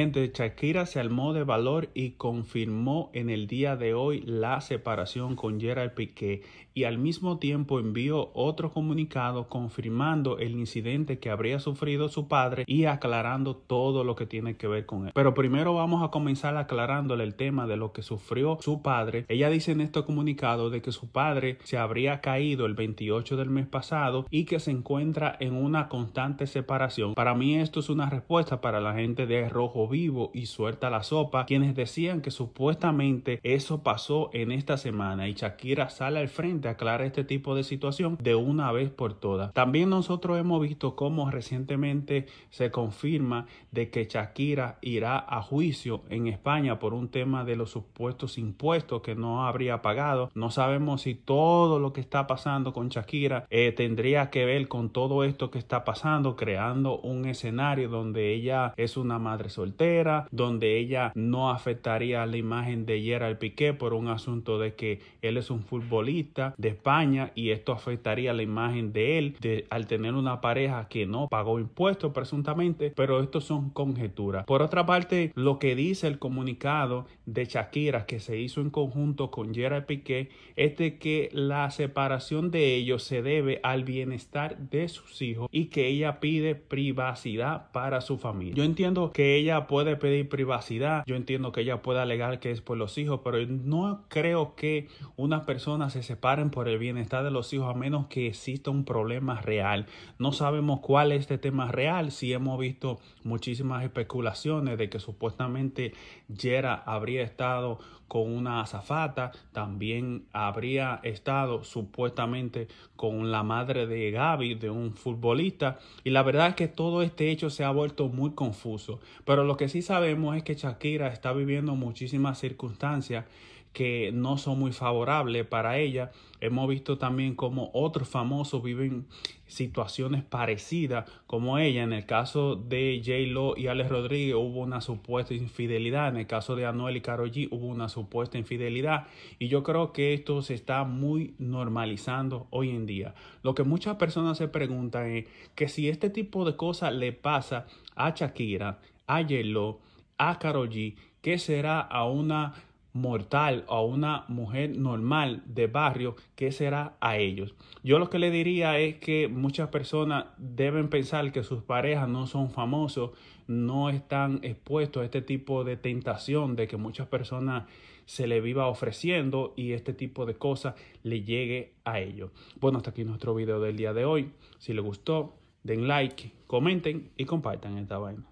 gente, Shakira se armó de valor y confirmó en el día de hoy la separación con Gerard Piqué y al mismo tiempo envió otro comunicado confirmando el incidente que habría sufrido su padre y aclarando todo lo que tiene que ver con él. Pero primero vamos a comenzar aclarándole el tema de lo que sufrió su padre. Ella dice en este comunicado de que su padre se habría caído el 28 del mes pasado y que se encuentra en una constante separación. Para mí esto es una respuesta para la gente de Rojo vivo y suelta la sopa, quienes decían que supuestamente eso pasó en esta semana y Shakira sale al frente a aclarar este tipo de situación de una vez por todas. También nosotros hemos visto cómo recientemente se confirma de que Shakira irá a juicio en España por un tema de los supuestos impuestos que no habría pagado. No sabemos si todo lo que está pasando con Shakira eh, tendría que ver con todo esto que está pasando, creando un escenario donde ella es una madre soltera donde ella no afectaría la imagen de Gerard Piqué por un asunto de que él es un futbolista de España y esto afectaría la imagen de él al tener una pareja que no pagó impuestos presuntamente, pero esto son conjeturas. Por otra parte, lo que dice el comunicado de Shakira que se hizo en conjunto con Gerard Piqué es de que la separación de ellos se debe al bienestar de sus hijos y que ella pide privacidad para su familia. Yo entiendo que ella puede pedir privacidad. Yo entiendo que ella pueda alegar que es por los hijos, pero no creo que unas personas se separen por el bienestar de los hijos a menos que exista un problema real. No sabemos cuál es este tema real. Si hemos visto muchísimas especulaciones de que supuestamente Yera habría estado con una azafata, también habría estado supuestamente con la madre de Gaby, de un futbolista. Y la verdad es que todo este hecho se ha vuelto muy confuso. Pero lo que sí sabemos es que Shakira está viviendo muchísimas circunstancias que no son muy favorables para ella. Hemos visto también como otros famosos viven situaciones parecidas como ella. En el caso de J. Lo y Alex Rodríguez hubo una supuesta infidelidad. En el caso de Anuel y Karol G hubo una supuesta infidelidad. Y yo creo que esto se está muy normalizando hoy en día. Lo que muchas personas se preguntan es que si este tipo de cosas le pasa a Shakira, Yelo, a Karol ¿qué será a una mortal o a una mujer normal de barrio, que será a ellos? Yo lo que le diría es que muchas personas deben pensar que sus parejas no son famosos, no están expuestos a este tipo de tentación de que muchas personas se le viva ofreciendo y este tipo de cosas le llegue a ellos. Bueno, hasta aquí nuestro video del día de hoy. Si les gustó, den like, comenten y compartan esta vaina.